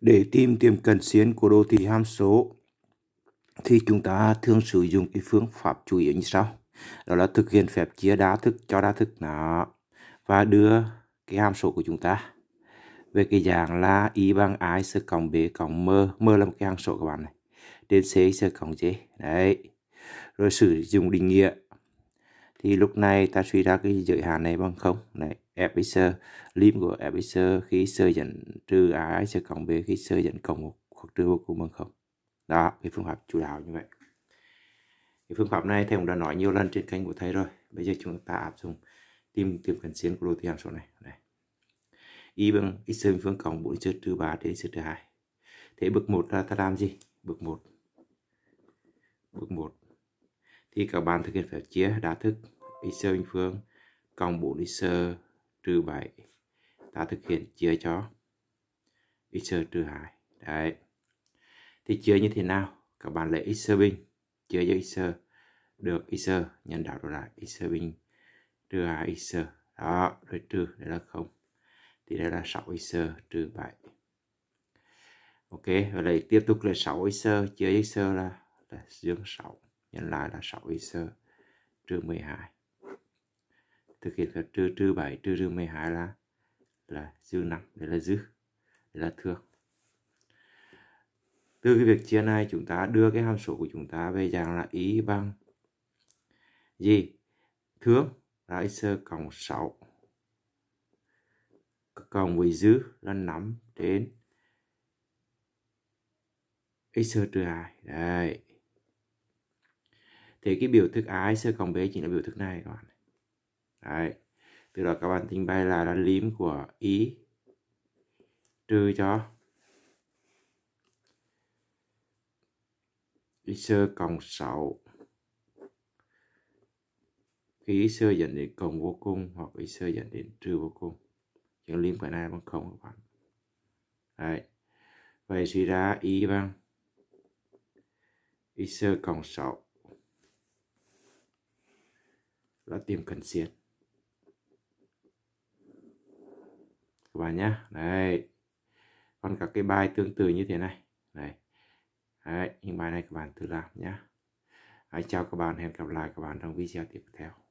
Để tìm tiềm cận xuyên của đồ thị hàm số thì chúng ta thường sử dụng cái phương pháp chủ yếu như sau. Đó là thực hiện phép chia đa thức cho đa thức nó và đưa cái hàm số của chúng ta về cái dạng là y bằng i sơ cộng b cộng m m là một cái hàm số các bạn này đến c sơ cộng d đấy rồi sử dụng định nghĩa thì lúc này ta suy ra cái giới hạn này bằng không này fx lim của fx khi sơ dẫn trừ a sẽ cộng b khi sơ dẫn cộng một hoặc trừ vô cùng bằng không đó cái phương pháp chủ đạo như vậy cái phương pháp này thầy cũng đã nói nhiều lần trên kênh của thầy rồi bây giờ chúng ta áp dụng tìm tìm cận xuyên của đồ thị hàm số này đây y bằng x đơn phương cộng bốn x trừ 3 đến x trừ hai thế bước một là ta làm gì bước một bước một thì các bạn thực hiện phép chia đa thức x bình phương cộng bốn x trừ bảy ta thực hiện chia cho xơ trừ hại đấy thì chia như thế nào các bạn lấy xơ bình chia cho xơ được xơ nhân đảo đó là xơ bình trừ hại xơ đó rồi trừ đây là không thì đây là 6 xơ trừ 7 ok và lại tiếp tục là 6 xơ chia với xơ là, là dương 6 nhân lại là 6 xơ trừ 12 thực hiện là trừ trừ 7 trừ trừ 12 là là dư 5 đây là dư là thước từ cái việc chia này chúng ta đưa cái hàm số của chúng ta về dạng là y bằng gì thước là x cộng 6 cộng với dư là 5 trên x trừ 2 đây thì cái biểu thức a x cộng b chính là biểu thức này các bạn đấy từ đó các bạn tính bay là là lím của y trừ cho x cộng 6 khi x dẫn đến cộng vô cùng hoặc x dẫn đến trừ vô cùng những liên quan này bằng không các bạn đấy vậy suy ra y bằng x cộng 6 là tìm cần siết các bạn nhé đây còn các cái bài tương tự như thế này này Đấy, những bài này các bạn thử làm nhé. Chào các bạn, hẹn gặp lại các bạn trong video tiếp theo.